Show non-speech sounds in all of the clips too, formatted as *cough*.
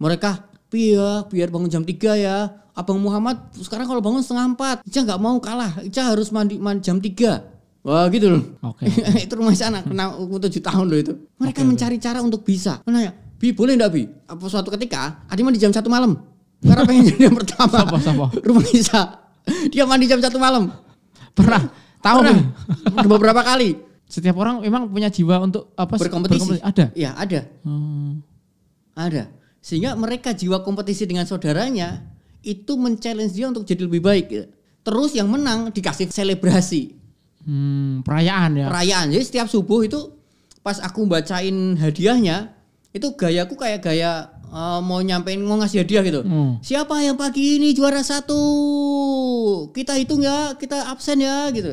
mereka Pia, biar bangun jam 3 ya. Abang Muhammad sekarang kalau bangun setengah empat, Ica nggak mau kalah. Ica harus mandi, mandi jam 3. Wah gitu loh. Oke. *laughs* Okay. itu rumah sana kena umur tujuh tahun loh itu. Mereka okay, mencari okay. cara untuk bisa. Nanya, Bi boleh enggak Bi? Apa suatu ketika Adi mandi jam satu malam. Karena pengen jadi yang pertama. Sapa, sapa. Rumah Ica Dia mandi jam satu malam. Pernah. Tahu Pernah. Beberapa kali. Setiap orang memang punya jiwa untuk apa? Berkompetisi. berkompetisi. Ada. Iya ada. Hmm. Ada. Sehingga mereka jiwa kompetisi dengan saudaranya itu men dia untuk jadi lebih baik. Terus yang menang dikasih selebrasi. Hmm, perayaan ya. Perayaan. Jadi setiap subuh itu pas aku bacain hadiahnya, itu gayaku kayak gaya uh, mau nyampein mau ngasih hadiah gitu. Hmm. Siapa yang pagi ini juara satu? Kita hitung ya, kita absen ya gitu.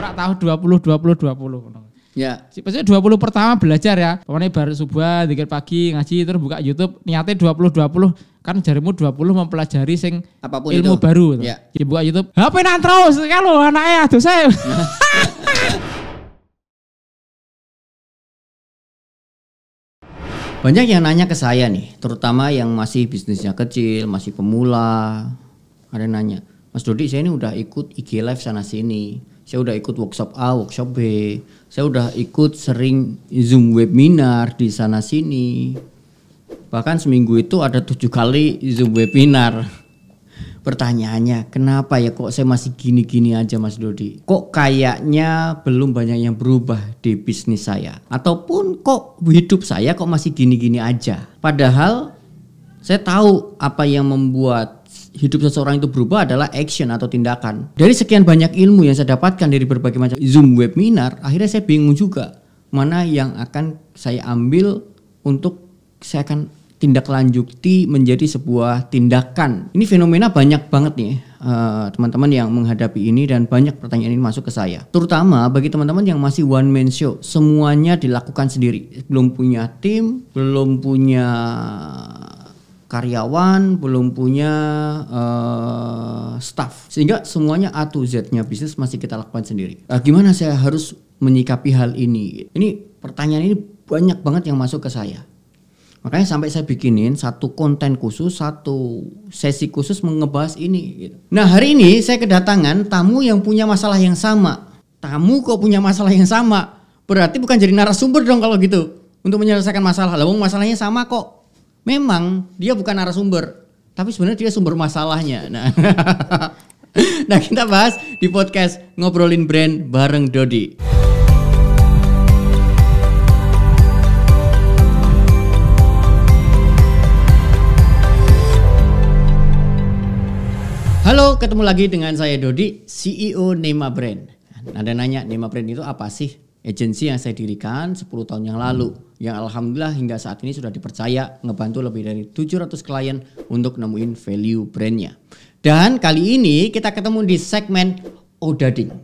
Berat *laughs* tahu puluh dua puluh Ya. Maksudnya 20 pertama belajar ya. Pokoknya baru subuh, dikit pagi, ngaji, terus buka YouTube. Niatnya 20-20. Kan jarimu 20 mempelajari sing Apapun ilmu itu. baru. Gitu. Ya. Jadi buka YouTube. HP nang terus. Kalau anaknya aduh *laughs* saya. Banyak yang nanya ke saya nih, terutama yang masih bisnisnya kecil, masih pemula. Ada yang nanya, Mas Dodi saya ini udah ikut IG Live sana sini saya udah ikut workshop A, workshop B, saya udah ikut sering Zoom webinar di sana sini. Bahkan seminggu itu ada tujuh kali Zoom webinar. Pertanyaannya, kenapa ya kok saya masih gini-gini aja Mas Dodi? Kok kayaknya belum banyak yang berubah di bisnis saya? Ataupun kok hidup saya kok masih gini-gini aja? Padahal saya tahu apa yang membuat hidup seseorang itu berubah adalah action atau tindakan. Dari sekian banyak ilmu yang saya dapatkan dari berbagai macam Zoom webinar, akhirnya saya bingung juga mana yang akan saya ambil untuk saya akan tindak lanjuti menjadi sebuah tindakan. Ini fenomena banyak banget nih eh, teman-teman uh, yang menghadapi ini dan banyak pertanyaan ini masuk ke saya. Terutama bagi teman-teman yang masih one man show, semuanya dilakukan sendiri, belum punya tim, belum punya karyawan, belum punya uh, staff. Sehingga semuanya A to Z-nya bisnis masih kita lakukan sendiri. Uh, gimana saya harus menyikapi hal ini? Ini pertanyaan ini banyak banget yang masuk ke saya. Makanya sampai saya bikinin satu konten khusus, satu sesi khusus mengebahas ini. Gitu. Nah hari ini saya kedatangan tamu yang punya masalah yang sama. Tamu kok punya masalah yang sama? Berarti bukan jadi narasumber dong kalau gitu. Untuk menyelesaikan masalah. Lalu masalahnya sama kok memang dia bukan narasumber, tapi sebenarnya dia sumber masalahnya. *laughs* Nah, nah kita bahas di podcast ngobrolin brand bareng Dodi. Halo, ketemu lagi dengan saya Dodi, CEO Nema Brand. Ada nanya Nema Brand itu apa sih? agensi yang saya dirikan 10 tahun yang lalu yang alhamdulillah hingga saat ini sudah dipercaya ngebantu lebih dari 700 klien untuk nemuin value brandnya. Dan kali ini kita ketemu di segmen Odading,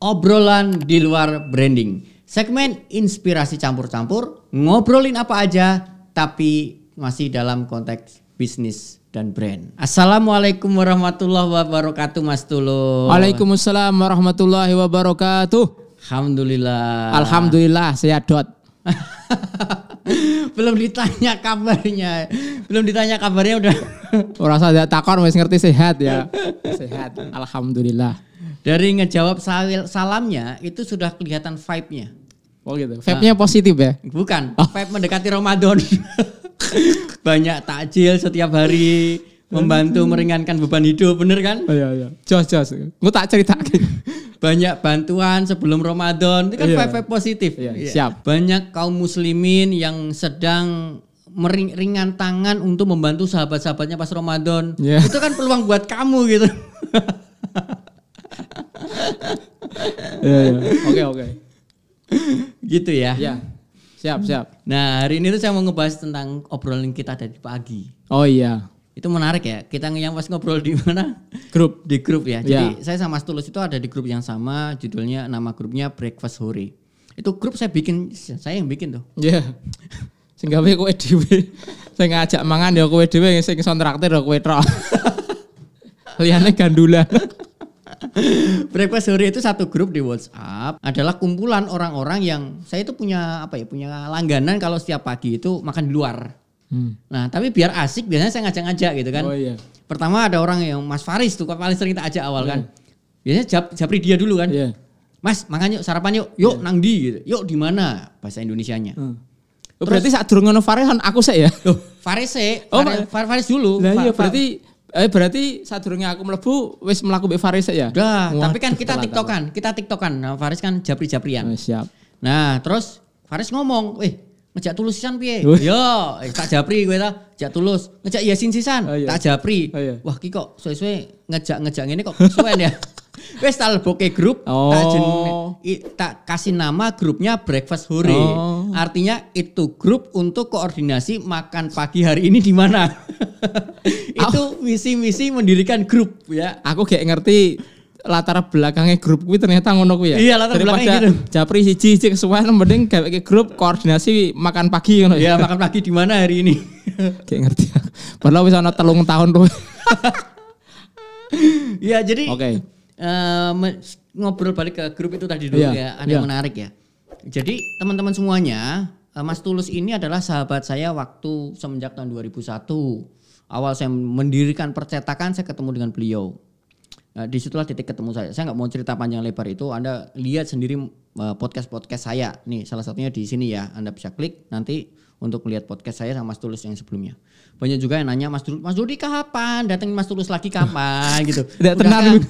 obrolan di luar branding. Segmen inspirasi campur-campur, ngobrolin apa aja tapi masih dalam konteks bisnis dan brand. Assalamualaikum warahmatullahi wabarakatuh Mas Tulus. Waalaikumsalam warahmatullahi wabarakatuh. Alhamdulillah. Alhamdulillah saya dot. *laughs* belum ditanya kabarnya belum ditanya kabarnya udah merasa *laughs* ada takon wis ngerti sehat ya sehat alhamdulillah dari ngejawab salamnya itu sudah kelihatan vibe-nya oh gitu vibe-nya nah. positif ya bukan oh. vibe mendekati Ramadan *laughs* banyak takjil setiap hari membantu meringankan beban hidup bener kan oh, iya iya jos jos gue tak cerita *laughs* banyak bantuan sebelum Ramadan itu kan iya. vibe positif iya. Iya. siap banyak kaum muslimin yang sedang meringan tangan untuk membantu sahabat-sahabatnya pas Ramadan yeah. itu kan peluang buat kamu gitu iya, iya. oke oke gitu ya Ya. siap siap nah hari ini tuh saya mau ngebahas tentang obrolan kita dari pagi oh iya itu menarik ya. Kita yang pas ngobrol di mana? Grup. Di grup ya. ya. Jadi yeah. saya sama Tulus itu ada di grup yang sama, judulnya nama grupnya Breakfast Hore. Itu grup saya bikin, saya yang bikin tuh. ya Yeah. sehingga gawe kowe dhewe. saya ngajak mangan ya kowe yang sing kontraktir ya kowe tok. liannya gandula Breakfast Hore itu satu grup di WhatsApp adalah kumpulan orang-orang yang saya itu punya apa ya punya langganan kalau setiap pagi itu makan di luar. Hmm. Nah, tapi biar asik biasanya saya ngajak-ngajak gitu kan. Oh iya. Pertama ada orang yang Mas Faris tuh paling sering kita ajak awal yeah. kan. Biasanya jap, Japri dia dulu kan. Yeah. Mas, makan yuk sarapan yuk. Yuk yeah. nang di gitu. Yuk di mana bahasa Indonesianya. Hmm. Oh, terus, berarti saat durung ngono Faris kan aku sih ya. Loh, Faris sih. Oh, Faris, Faris dulu. Nah, iya berarti Eh berarti saat durungnya aku melebu wis melaku Mbak Faris ya? Dah, tapi kan kita tiktokan, kita tiktokan. Nah, Faris kan Japri-japrian. Oh, siap. Nah, terus Faris ngomong, "Eh, ngejak tulus sisan piye? Yo, iya, eh, tak japri kowe ta, ngejak tulus. Ngejak Yasin sisan, oh, iya. tak japri. Oh, iya. Wah, ki kok suwe-suwe ngejak-ngejak ngene kok suwe ya. Wes *laughs* tak leboke grup, oh. tak, jen, i, tak kasih nama grupnya Breakfast Hore. Oh. Artinya itu grup untuk koordinasi makan pagi hari ini di mana. *laughs* itu misi-misi mendirikan grup ya. Aku kayak ngerti latar belakangnya grup kuwi ternyata ngono kuwi ya. Iya, latar Daripada belakangnya gitu. Japri siji siji kesuwen mending gaweke grup koordinasi makan pagi ngono ya? Iya, makan pagi di mana hari ini? *laughs* Kayak ngerti. Padahal wis ana telung tahun tuh. *laughs* Iya, jadi Oke. Okay. Uh, eh, ngobrol balik ke grup itu tadi dulu yeah. ya, ada yeah. yang iya. menarik ya. Jadi teman-teman semuanya, uh, Mas Tulus ini adalah sahabat saya waktu semenjak tahun 2001. Awal saya mendirikan percetakan, saya ketemu dengan beliau Eh, disitulah titik ketemu saya. Saya nggak mau cerita panjang lebar itu. Anda lihat sendiri podcast-podcast eh, saya. Nih, salah satunya di sini ya. Anda bisa klik nanti untuk melihat podcast saya sama Mas Tulus yang sebelumnya. Banyak juga yang nanya Mas Tulus, Mas Dudi kapan? Datengin Mas Tulus lagi kapan? gitu. *laughs* Tidak *laughs* tenan.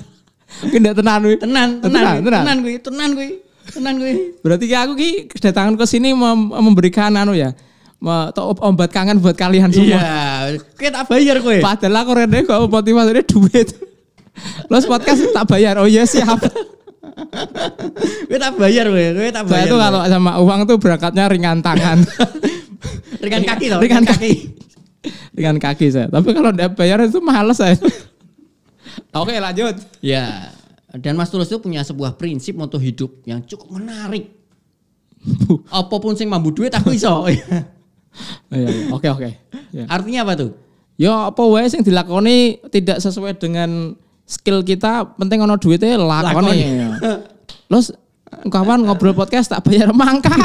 Tidak tenan. Tenan, tenan, tenan, tenan gue, tenan gue, tenan gue. Berarti ya aku ki kedatangan ke sini mem memberikan anu ya Mau obat kangen buat kalian iya. semua. Iya, kita bayar kowe. Padahal aku rendah kok motivasinya duit. Lo podcast tak bayar. Oh iya siap. Gue tak bayar, gue tak bayar. Saya tuh kalau sama uang tuh berangkatnya ringan tangan. *laughs* ringan kaki loh. Ringan kaki. ringan kaki saya. Tapi kalau tidak bayar itu males saya. *laughs* Oke lanjut. Ya. Dan Mas Tulus itu punya sebuah prinsip moto hidup yang cukup menarik. *laughs* Apapun sing mambu duit aku iso. Iya, iya. Oke oke. Artinya apa tuh? Ya apa wae yang dilakoni tidak sesuai dengan skill kita penting ono duitnya lakon nih, iya. *laughs* Terus kapan ngobrol podcast tak bayar mangkat.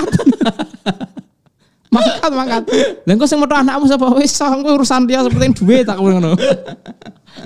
*laughs* mangkat mangkat. Dan engko sing anakmu siapa wis sang urusan dia seperti duit tak ngono. *laughs*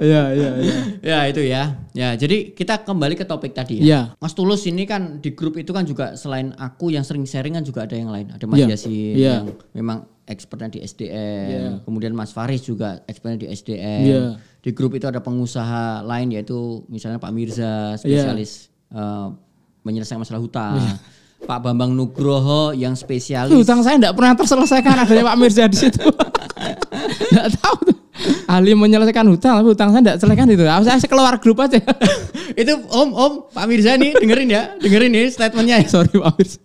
ya, ya, ya. Ya, itu ya. Ya, jadi kita kembali ke topik tadi ya. ya. Mas Tulus ini kan di grup itu kan juga selain aku yang sering sharing kan juga ada yang lain. Ada Mas ya. Yasin ya. yang memang expertnya di SDM, yeah. kemudian Mas Faris juga expertnya di SDM. Yeah. Di grup itu ada pengusaha lain yaitu misalnya Pak Mirza iya. spesialis yeah. uh, menyelesaikan masalah hutang. Yeah. Pak Bambang Nugroho yang spesialis. Hutang saya tidak pernah terselesaikan adanya Pak Mirza di situ. Enggak *laughs* tahu tuh ahli menyelesaikan hutang, tapi hutang saya tidak selesaikan itu. Saya, saya keluar grup aja. *laughs* itu Om, Om, Pak Mirza nih dengerin ya, dengerin nih statementnya. Ya. *laughs* Sorry Pak Mirza.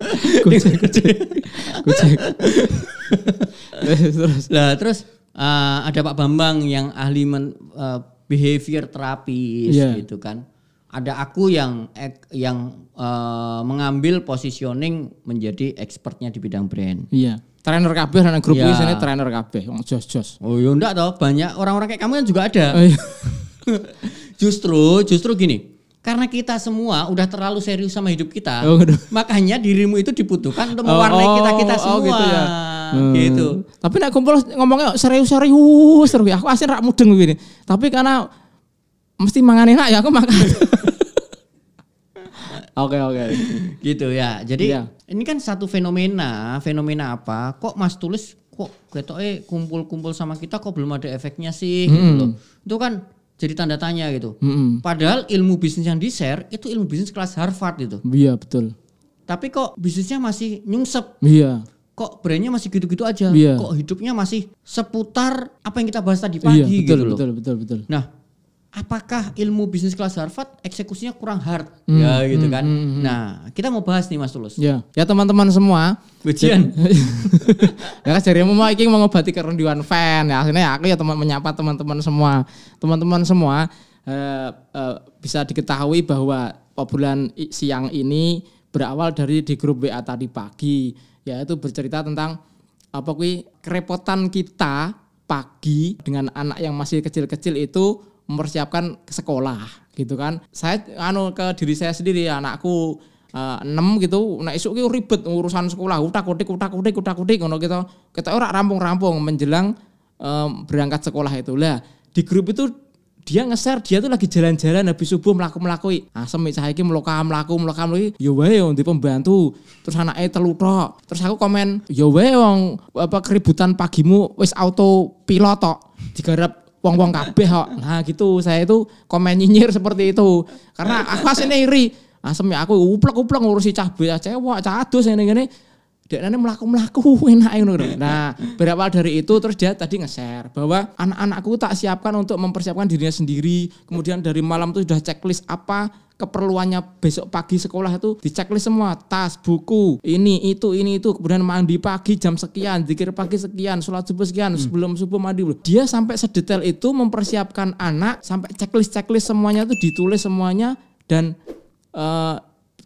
Gojek, gojek. gojek. terus, nah, terus uh, ada Pak Bambang yang ahli men, uh, behavior terapis yeah. gitu kan. Ada aku yang ek, yang uh, mengambil positioning menjadi expertnya di bidang brand. Iya. Yeah trainer kabeh anak grup ya. isine trainer kabeh wong jos-jos. Oh ya ndak toh, banyak orang-orang kayak kamu kan juga ada. Oh, iya. *laughs* justru justru gini, karena kita semua udah terlalu serius sama hidup kita. Oh, Makanya dirimu itu dibutuhkan untuk oh, mewarnai kita-kita oh, oh, semua. Oh, gitu ya. Hmm. gitu. Tapi nak kumpul ngomongnya serius-serius terus aku asin rak mudeng gini. Tapi karena mesti mangan enak ya aku makan. *laughs* Oke oke. *laughs* gitu ya. Jadi ya. ini kan satu fenomena, fenomena apa? Kok Mas Tulis, kok ketok eh kumpul-kumpul sama kita kok belum ada efeknya sih gitu hmm. gitu loh. Itu kan jadi tanda tanya gitu. Hmm. Padahal ilmu bisnis yang di-share itu ilmu bisnis kelas Harvard gitu. Iya, betul. Tapi kok bisnisnya masih nyungsep. Iya. kok brandnya masih gitu-gitu aja, Iya. kok hidupnya masih seputar apa yang kita bahas tadi pagi iya, betul, gitu loh. Betul, betul, betul. Nah, apakah ilmu bisnis kelas Harvard eksekusinya kurang hard hmm, ya gitu hmm, kan hmm, hmm, hmm, nah kita mau bahas nih Mas Tulus ya ya teman-teman semua ujian *laughs* ya kan jadi mau iki mengobati kerinduan fan ya akhirnya ya, aku ya teman menyapa teman-teman semua teman-teman semua uh, uh, bisa diketahui bahwa obrolan siang ini berawal dari di grup WA tadi pagi yaitu bercerita tentang apa kui kerepotan kita pagi dengan anak yang masih kecil-kecil itu mempersiapkan ke sekolah gitu kan. Saya anu ke diri saya sendiri anakku eh, enam gitu nah isu itu ribet urusan sekolah utak kutik utak kutik utak kutik ngono gitu kita orang rampung rampung menjelang um, berangkat sekolah itu lah di grup itu dia ngeser dia tuh lagi jalan-jalan habis subuh melaku melakui asem cah ini melukam melaku melukam mlaku ah, yo ya wae wong di pembantu terus anaknya eh tok terus aku komen yo ya wae wong apa keributan pagimu wis auto pilot tok digarap wong-wong kabeh kok. Nah gitu, saya itu komen nyinyir seperti itu. Karena aku aslinya iri. Asem ya aku uplek-uplek ngurusi cabai, cewek, adus ini-ini nanti melaku-melaku *laughs* enak ngono. Nah, berawal dari itu terus dia tadi nge-share bahwa anak-anakku tak siapkan untuk mempersiapkan dirinya sendiri. Kemudian dari malam itu sudah checklist apa keperluannya besok pagi sekolah itu diceklis semua tas buku ini itu ini itu kemudian mandi pagi jam sekian zikir pagi sekian sholat subuh sekian hmm. sebelum subuh mandi dia sampai sedetail itu mempersiapkan anak sampai checklist checklist semuanya itu ditulis semuanya dan uh,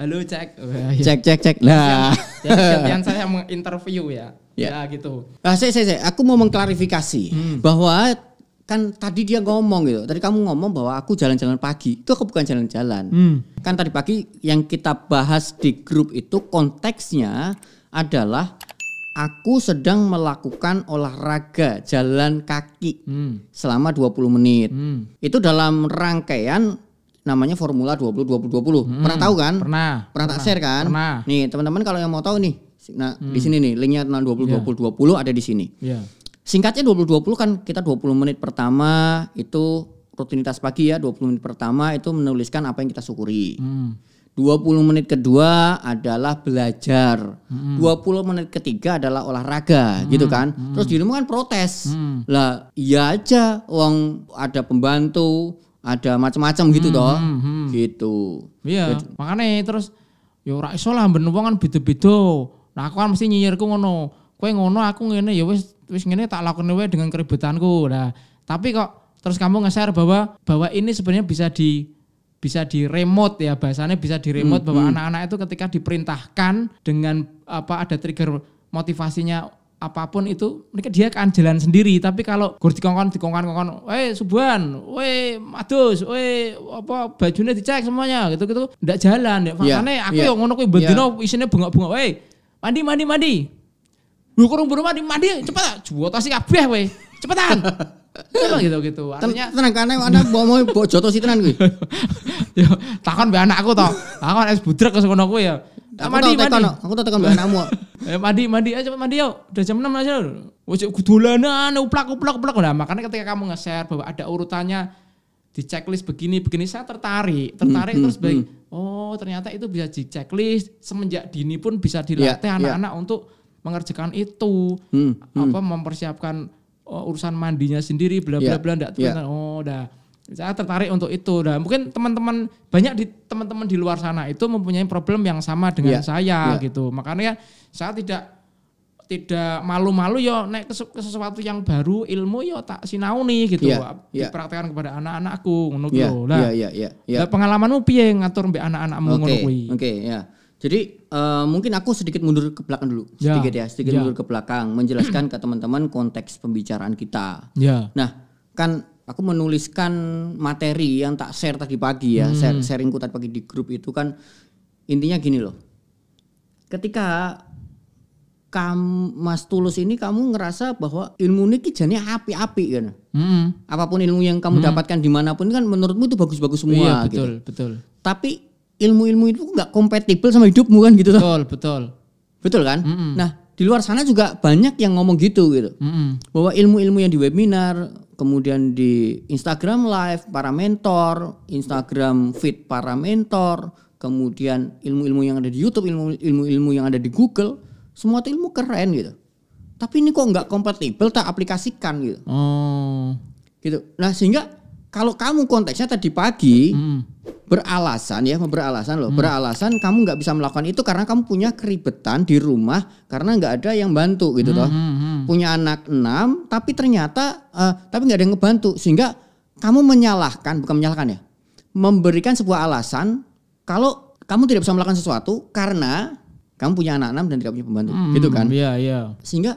halo cek cek cek cek nah yang saya interview ya yeah. ya gitu ah saya saya aku mau mengklarifikasi hmm. bahwa kan tadi dia ngomong gitu tadi kamu ngomong bahwa aku jalan-jalan pagi itu aku bukan jalan-jalan hmm. kan tadi pagi yang kita bahas di grup itu konteksnya adalah aku sedang melakukan olahraga jalan kaki hmm. selama 20 menit hmm. itu dalam rangkaian namanya Formula 20 20 20. Hmm, pernah tahu kan? Pernah. Pernah tak share kan? Pernah. Nih, teman-teman kalau yang mau tahu nih, nah hmm. di sini nih linknya tentang 20 yeah. 20 20 ada di sini. Yeah. Singkatnya 20 20 kan kita 20 menit pertama itu rutinitas pagi ya, 20 menit pertama itu menuliskan apa yang kita syukuri. Hmm. 20 menit kedua adalah belajar. Hmm. 20 menit ketiga adalah olahraga hmm. gitu kan. Hmm. Terus di rumah kan protes. Hmm. Lah iya aja uang ada pembantu, ada macam-macam gitu hmm, toh. Hmm. hmm. Gitu. Iya, makanya terus ya ora iso lah ben wong kan beda-beda. Nah aku kan mesti nyinyirku ngono. Kowe ngono aku ngene ya wis wis ngene tak lakoni wae dengan keribetanku. Nah, tapi kok terus kamu nge-share bahwa bahwa ini sebenarnya bisa di bisa di remote ya bahasanya bisa di remote hmm, bahwa hmm. anak-anak hmm. itu ketika diperintahkan dengan apa ada trigger motivasinya apapun itu mereka dia akan jalan sendiri tapi kalau gur dikongkon dikongkon kongkon woi subuhan woi madus woi apa bajunya dicek semuanya gitu gitu ndak jalan ya iya, makanya aku yeah. yang ngono kuwi bendino iya. yeah. isine bunga bengok eh mandi mandi mandi lu kurung buru mandi mandi cepet juwo tas kabeh woi *laughs* cepetan gitu gitu artinya tenang karena anak bawa mau bawa jotos sih tenang gue takon be anakku toh takon es budrek ke sekolah gue ya Aku mandi, tau tekan, aku tau tekan anakmu. *laughs* Eh, mandi, mandi, eh, ayo mandi yuk. Udah jam 6 aja. Wajib dolanan, uplak, uplak, uplak. Nah, makanya ketika kamu nge-share bahwa ada urutannya di checklist begini, begini, saya tertarik. Tertarik hmm, terus hmm, baik, hmm. oh ternyata itu bisa di checklist. Semenjak dini pun bisa ya, dilatih ya. anak-anak yeah. untuk mengerjakan itu. Hmm, hmm. apa, hmm. mempersiapkan oh, urusan mandinya sendiri, bla bla ya, bla. Yeah, yeah. Oh, udah saya tertarik untuk itu. Nah, mungkin teman-teman banyak di teman-teman di luar sana itu mempunyai problem yang sama dengan yeah. saya yeah. gitu. Makanya saya tidak tidak malu-malu yo naik ke, ke sesuatu yang baru ilmu yo tak sinauni gitu yeah, yeah. dipraktekkan kepada anak-anakku menurut yeah, lo Nah, yeah, yeah, yeah, yeah. pengalamanmu piye ngatur mbak anak-anakmu okay, Oke, okay, ya. Yeah. Jadi uh, mungkin aku sedikit mundur ke belakang dulu, yeah, sedikit ya, sedikit yeah. mundur ke belakang menjelaskan ke teman-teman konteks pembicaraan kita. Yeah. Nah, kan aku menuliskan materi yang tak share tadi pagi ya, hmm. share, sharingku tadi pagi di grup itu kan intinya gini loh. Ketika kamu Mas Tulus ini kamu ngerasa bahwa ilmu ini kijannya api-api kan. Hmm. Apapun ilmu yang kamu hmm. dapatkan dimanapun kan menurutmu itu bagus-bagus semua. Iya, gitu. betul, gitu. betul. Tapi ilmu-ilmu itu nggak kompatibel sama hidupmu kan gitu. Betul, toh. betul. Betul kan? hmm. Nah di luar sana juga banyak yang ngomong gitu gitu mm bahwa ilmu-ilmu yang di webinar kemudian di Instagram Live para mentor, Instagram Feed para mentor, kemudian ilmu-ilmu yang ada di YouTube, ilmu-ilmu ilmu-ilmu yang ada di Google, semua itu ilmu keren gitu. Tapi ini kok nggak kompatibel tak aplikasikan gitu. Oh. Gitu. Nah sehingga kalau kamu konteksnya tadi pagi hmm. beralasan ya beralasan loh hmm. beralasan kamu nggak bisa melakukan itu karena kamu punya keribetan di rumah karena nggak ada yang bantu gitu hmm, toh hmm, hmm. punya anak enam tapi ternyata uh, tapi nggak ada yang ngebantu sehingga kamu menyalahkan bukan menyalahkan ya memberikan sebuah alasan kalau kamu tidak bisa melakukan sesuatu karena kamu punya anak enam dan tidak punya pembantu hmm, gitu hmm, kan iya iya sehingga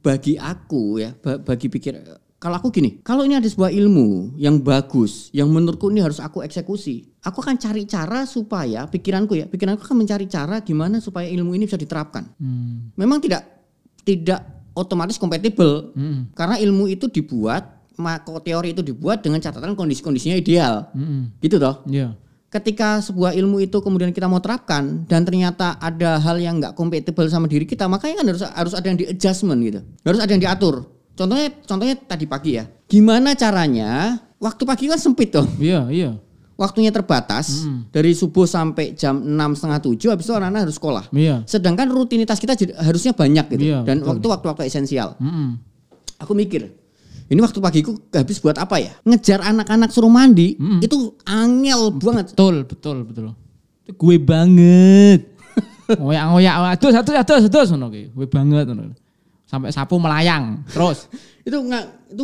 bagi aku ya bagi pikir kalau aku gini, kalau ini ada sebuah ilmu yang bagus, yang menurutku ini harus aku eksekusi, aku akan cari cara supaya pikiranku ya, pikiranku akan mencari cara gimana supaya ilmu ini bisa diterapkan. Hmm. Memang tidak tidak otomatis kompatibel hmm. karena ilmu itu dibuat, maka teori itu dibuat dengan catatan kondisi-kondisinya ideal, hmm. gitu toh. Yeah ketika sebuah ilmu itu kemudian kita mau terapkan dan ternyata ada hal yang nggak kompatibel sama diri kita makanya kan harus harus ada yang di adjustment gitu harus ada yang diatur Contohnya contohnya tadi pagi ya. Gimana caranya? Waktu pagi kan sempit dong. Iya, iya. Waktunya terbatas mm. dari subuh sampai jam enam setengah tujuh, habis itu anak-anak harus sekolah. Iya. Sedangkan rutinitas kita harusnya banyak gitu, iya, dan waktu waktu-waktu esensial. Mm Aku mikir, ini waktu pagiku habis buat apa ya? Ngejar anak-anak suruh mandi hmm. itu angel banget. Betul, betul, betul. gue banget. Oh oh ya, ya, oh ya, aduh, satu, satu, satu, ngono gue banget. Ngoyak sampai sapu melayang terus *laughs* itu nggak itu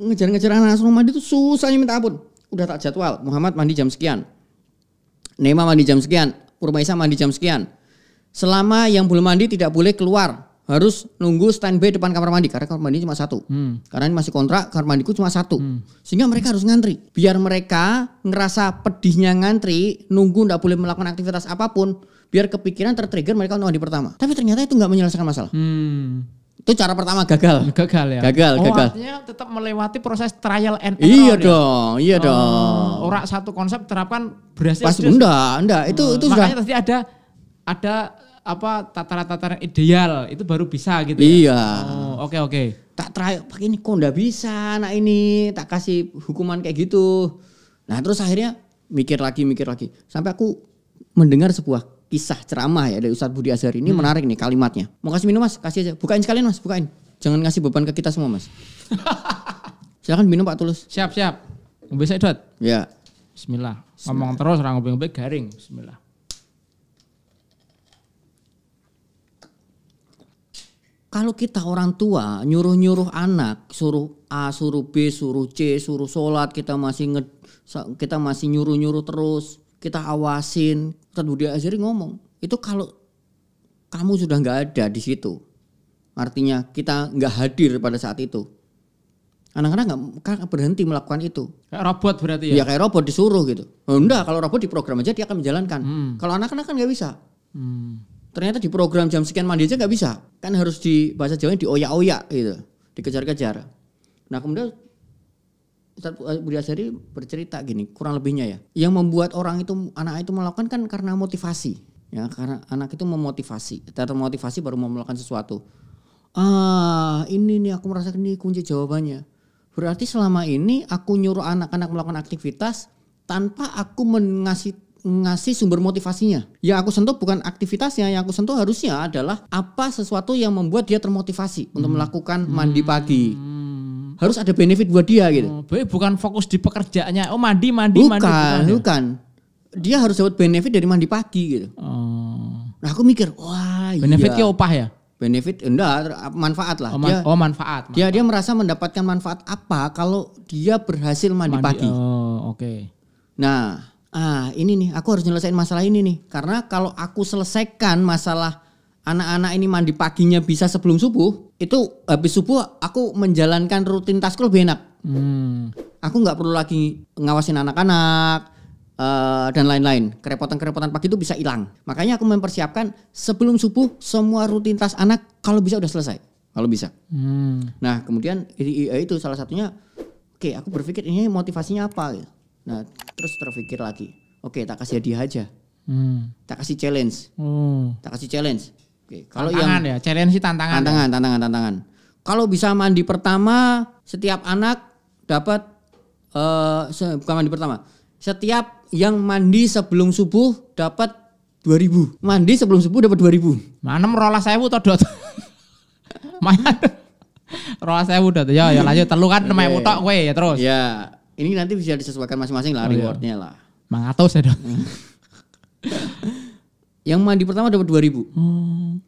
ngejar-ngejar anak asuh mandi itu susahnya minta ampun udah tak jadwal Muhammad mandi jam sekian Nema mandi jam sekian Purmaisa mandi jam sekian selama yang belum mandi tidak boleh keluar harus nunggu standby depan kamar mandi karena kamar mandi cuma satu hmm. karena ini masih kontrak kamar mandiku cuma satu hmm. sehingga mereka harus ngantri biar mereka ngerasa pedihnya ngantri nunggu tidak boleh melakukan aktivitas apapun biar kepikiran tertrigger mereka untuk mandi pertama tapi ternyata itu nggak menyelesaikan masalah hmm itu cara pertama gagal. Gagal ya. Gagal, oh, gagal. Artinya tetap melewati proses trial and error. Iya ya? dong, iya oh, dong. Orang satu konsep terapkan berhasil. Pas bunda, enggak, Itu hmm, itu makanya sudah. tadi ada ada apa tataran-tataran ideal itu baru bisa gitu ya. Iya. Oh, oke okay, oke. Okay. Tak trial, pakai ini kok enggak bisa anak ini, tak kasih hukuman kayak gitu. Nah, terus akhirnya mikir lagi, mikir lagi. Sampai aku mendengar sebuah kisah ceramah ya dari Ustadz Budi Azhar ini hmm. menarik nih kalimatnya. Mau kasih minum mas? Kasih aja. Bukain sekalian mas, bukain. Jangan ngasih beban ke kita semua mas. *laughs* Silakan minum Pak Tulus. Siap siap. Ngombe itu Ya. Bismillah. Bismillah. Ngomong terus orang ngombe garing. Bismillah. Kalau kita orang tua nyuruh-nyuruh anak suruh A, suruh B, suruh C, suruh sholat kita masih nge, kita masih nyuruh-nyuruh terus kita awasin Ustadz Budi Azari ngomong itu kalau kamu sudah nggak ada di situ, artinya kita nggak hadir pada saat itu. Anak-anak nggak kan berhenti melakukan itu. Kayak robot berarti ya? Ya kayak robot disuruh gitu. Oh, enggak, kalau robot di program aja dia akan menjalankan. Hmm. Kalau anak-anak kan nggak bisa. Hmm. Ternyata di program jam sekian mandi aja nggak bisa. Kan harus di bahasa Jawa dioyak-oyak gitu. Dikejar-kejar. Nah kemudian Ustaz eh, Budi Asyari bercerita gini, kurang lebihnya ya. Yang membuat orang itu anak itu melakukan kan karena motivasi. Ya, karena anak itu memotivasi, termotivasi baru mau melakukan sesuatu. Ah, ini nih aku merasa ini kunci jawabannya. Berarti selama ini aku nyuruh anak-anak melakukan aktivitas tanpa aku mengasih ngasih sumber motivasinya. Ya aku sentuh bukan aktivitasnya, yang aku sentuh harusnya adalah apa sesuatu yang membuat dia termotivasi hmm. untuk melakukan mandi pagi. Hmm harus ada benefit buat dia gitu. Oh, bukan fokus di pekerjaannya. Oh mandi mandi bukan, mandi. Bukan ya? bukan. Dia harus dapat benefit dari mandi pagi gitu. Oh. Nah aku mikir wah benefitnya iya. upah ya. Benefit enggak ah, manfaat lah. Oh, man dia, oh manfaat, manfaat. Dia dia merasa mendapatkan manfaat apa kalau dia berhasil mandi, mandi pagi. Oh oke. Okay. Nah ah ini nih aku harus nyelesain masalah ini nih karena kalau aku selesaikan masalah anak-anak ini mandi paginya bisa sebelum subuh, itu habis subuh aku menjalankan tasku lebih enak. Hmm. Aku nggak perlu lagi ngawasin anak-anak uh, dan lain-lain. Kerepotan-kerepotan pagi itu bisa hilang. Makanya aku mempersiapkan sebelum subuh semua rutinitas anak kalau bisa udah selesai. Kalau bisa. Hmm. Nah kemudian itu salah satunya. Oke, okay, aku berpikir ini motivasinya apa? Nah terus terpikir lagi. Oke, okay, tak kasih hadiah aja. Hmm. Tak kasih challenge. Hmm. Tak kasih challenge Oke, kalau tantangan yang ya, challenge sih tantangan. Ya. Tantangan, ya. tantangan, tantangan. Kalau bisa mandi pertama, setiap anak dapat eh uh, bukan mandi pertama. Setiap yang mandi sebelum subuh dapat 2000. Mandi sebelum subuh dapat 2000. Mana merolah saya bu, Dot? *laughs* Mayan. rolah sewu, Dot. Ya, ya lanjut telu kan namanya utok kowe ya terus. Ya, ini nanti bisa disesuaikan masing-masing lah oh, iya. rewardnya iya. lah. Mangatos ya, dong. Hmm. *laughs* Yang mandi pertama dapat 2000. Hmm.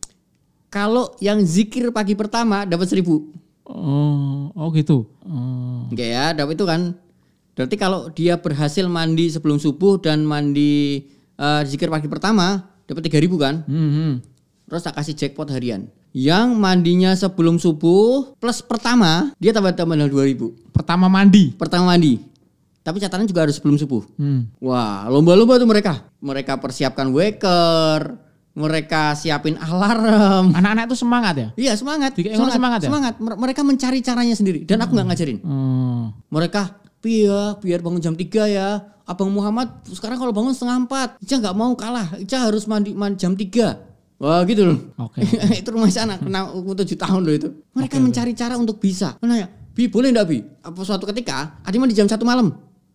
Kalau yang zikir pagi pertama dapat seribu. Oh, oh gitu. Hmm. Oke ya, dapat itu kan. Berarti kalau dia berhasil mandi sebelum subuh dan mandi uh, zikir pagi pertama dapat tiga ribu kan? Hmm, hmm. Terus tak kasih jackpot harian yang mandinya sebelum subuh plus pertama dia tambah tambah dua ribu. Pertama mandi. Pertama mandi. Tapi catatan juga harus sebelum subuh. Hmm. Wah, lomba-lomba tuh mereka. Mereka persiapkan waker, mereka siapin alarm. Anak-anak itu semangat ya? Iya semangat. Di semangat, semangat, ya? semangat. Mereka mencari caranya sendiri dan aku nggak hmm. ngajarin. Hmm. Mereka Pia, biar bangun jam 3 ya. Abang Muhammad sekarang kalau bangun setengah empat, Ica nggak mau kalah. Ica harus mandi, mandi jam tiga. Wah gitu loh. Oke. Okay. *laughs* itu rumah sana kena umur tujuh tahun loh itu. Mereka okay, mencari okay. cara untuk bisa. Nanya, Bi boleh enggak Bi? Apa suatu ketika Adi mandi jam satu malam.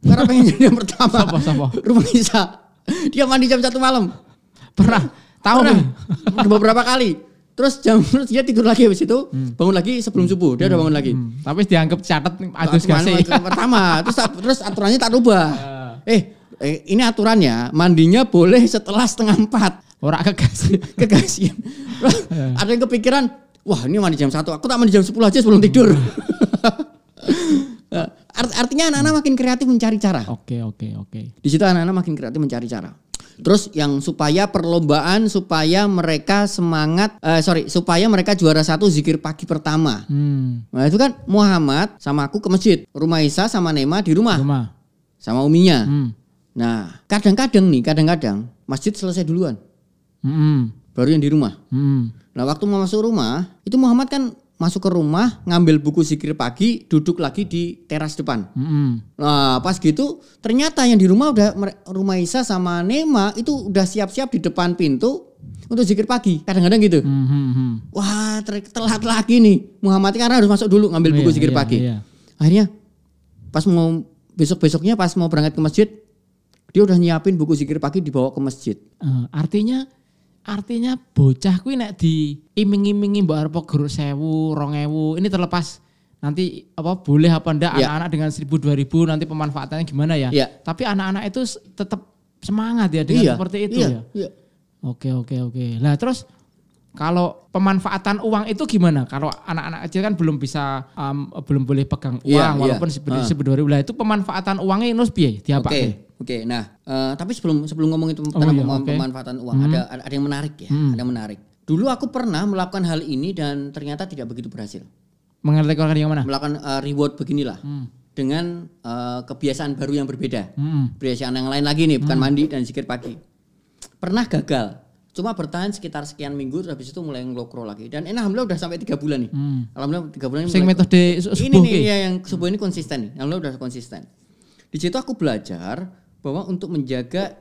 Pernah pengen jadi yang pertama. Sopo, sopo. Rumah Nisa. Dia mandi jam satu malam. Pernah. Tahu Pernah. Beberapa kali. Terus jam terus dia tidur lagi habis itu, hmm. bangun lagi sebelum subuh, dia hmm. udah bangun lagi. Hmm. Tapi dianggap catat adus kasih. Pertama, terus terus aturannya tak ubah ah. Eh, eh, ini aturannya, mandinya boleh setelah setengah empat. Orang kekasih. *laughs* kekasih. Eh. Ada yang kepikiran, wah ini mandi jam satu, aku tak mandi jam sepuluh aja sebelum tidur. Hmm. *laughs* Art artinya anak-anak hmm. makin kreatif mencari cara. Oke, okay, oke, okay, oke. Okay. Di situ anak-anak makin kreatif mencari cara. Terus yang supaya perlombaan supaya mereka semangat, uh, sorry, supaya mereka juara satu zikir pagi pertama. Hmm. Nah itu kan Muhammad sama aku ke masjid, rumah Isa sama Nema di rumah, rumah. sama uminya. Hmm. Nah kadang-kadang nih, kadang-kadang masjid selesai duluan, hmm. baru yang di rumah. Hmm. Nah waktu mau masuk rumah itu Muhammad kan masuk ke rumah, ngambil buku zikir pagi, duduk lagi di teras depan. Mm -hmm. Nah, pas gitu ternyata yang di rumah udah rumah Isa sama Nema itu udah siap-siap di depan pintu untuk zikir pagi. Kadang-kadang gitu. Mm -hmm. Wah, telat lagi nih. Muhammad karena harus masuk dulu ngambil oh, buku iya, zikir iya, pagi. Iya. Akhirnya pas mau besok-besoknya pas mau berangkat ke masjid, dia udah nyiapin buku zikir pagi dibawa ke masjid. Uh, artinya Artinya bocah kuwi nek diiming-imingi mbok arep guru 1000, 2000, ini terlepas nanti apa boleh apa ndak ya. anak-anak dengan 1000 2000 nanti pemanfaatannya gimana ya. ya. Tapi anak-anak itu tetap semangat ya dengan iya. seperti itu iya. ya. Iya. Oke oke oke. Lah terus kalau pemanfaatan uang itu gimana? Kalau anak-anak kecil kan belum bisa um, belum boleh pegang uang yeah, walaupun yeah. sebenarnya uh. itu pemanfaatan uangnya nus piye diapa? Okay. Oke, okay, nah uh, tapi sebelum sebelum ngomong itu oh tentang iya, okay. pemanfaatan uang, hmm. ada ada yang menarik ya, hmm. ada yang menarik. Dulu aku pernah melakukan hal ini dan ternyata tidak begitu berhasil. Melakukan yang mana? Melakukan uh, reward beginilah. Hmm. Dengan uh, kebiasaan baru yang berbeda. Hmm. Kebiasaan yang lain lagi nih, bukan hmm. mandi dan zikir pagi. Pernah gagal cuma bertahan sekitar sekian minggu terus habis itu mulai ngelokro lagi dan enak alhamdulillah udah sampai tiga bulan nih hmm. alhamdulillah tiga bulan Sing mulai, metode ini nih ya, yang sebuah ini konsisten nih alhamdulillah udah konsisten di situ aku belajar bahwa untuk menjaga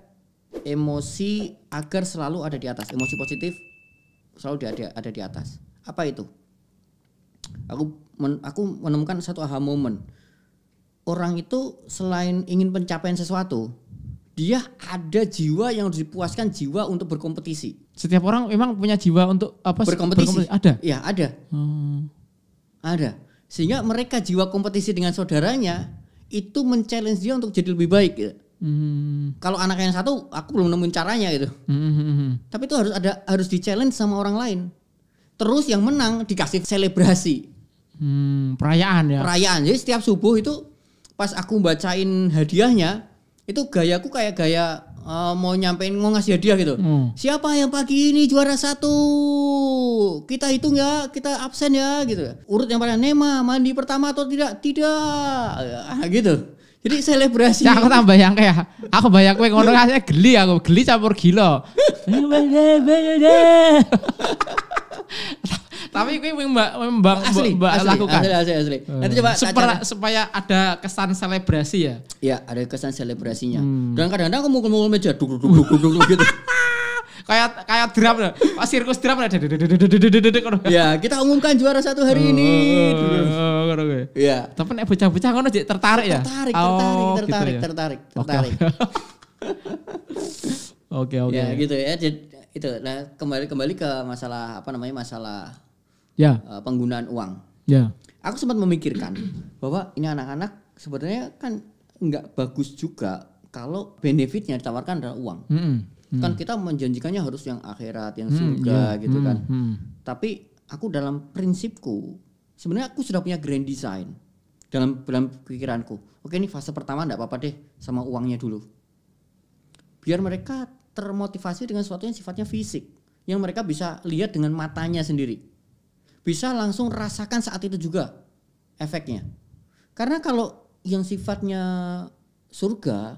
emosi agar selalu ada di atas emosi positif selalu ada ada di atas apa itu aku men, aku menemukan satu aha moment orang itu selain ingin pencapaian sesuatu dia ada jiwa yang harus dipuaskan jiwa untuk berkompetisi setiap orang memang punya jiwa untuk apa berkompetisi, berkompetisi. ada ya ada hmm. ada sehingga mereka jiwa kompetisi dengan saudaranya itu men-challenge dia untuk jadi lebih baik gitu. Hmm. Kalau anak yang satu, aku belum nemuin caranya gitu. Hmm. Tapi itu harus ada harus di challenge sama orang lain. Terus yang menang dikasih selebrasi. Hmm, perayaan ya. Perayaan. Jadi setiap subuh itu pas aku bacain hadiahnya, itu gayaku kayak gaya uh, mau nyampein mau ngasih hadiah gitu. Hmm. Siapa yang pagi ini juara satu? Kita hitung ya, kita absen ya gitu. Urut yang paling Nema mandi pertama atau tidak? Tidak. Ah, gitu. Jadi selebrasi. Ya, aku tambah bayang kayak, aku bayang kowe ngono rasane geli aku, geli campur gila. Tapi kowe mbak mbak mbak lakukan. Asli, asli, asli. Nanti coba supaya, supaya ada kesan selebrasi ya. Iya, ada kesan selebrasinya. Dan kadang-kadang aku mukul-mukul meja duk duk duk duk gitu kayak kayak drum loh. Pas sirkus drum ada. Ya, kita umumkan juara satu hari oh, ini. Iya. Tapi nek bocah-bocah ngono tertarik ya. Tertarik, tertarik, tertarik, gitu ya? tertarik, tertarik. *laughs* Oke, oke. Ya, gitu ya. Itu nah kembali kembali ke masalah apa namanya? Masalah ya eh, penggunaan uang. Ya. Aku sempat memikirkan bahwa ini anak-anak sebenarnya kan nggak bagus juga kalau benefitnya ditawarkan adalah uang. Mm -hmm. Kan hmm. kan kita menjanjikannya harus yang akhirat yang hmm, surga yeah. gitu hmm, kan hmm. tapi aku dalam prinsipku sebenarnya aku sudah punya grand design dalam dalam pikiranku oke ini fase pertama tidak apa-apa deh sama uangnya dulu biar mereka termotivasi dengan sesuatu yang sifatnya fisik yang mereka bisa lihat dengan matanya sendiri bisa langsung rasakan saat itu juga efeknya karena kalau yang sifatnya surga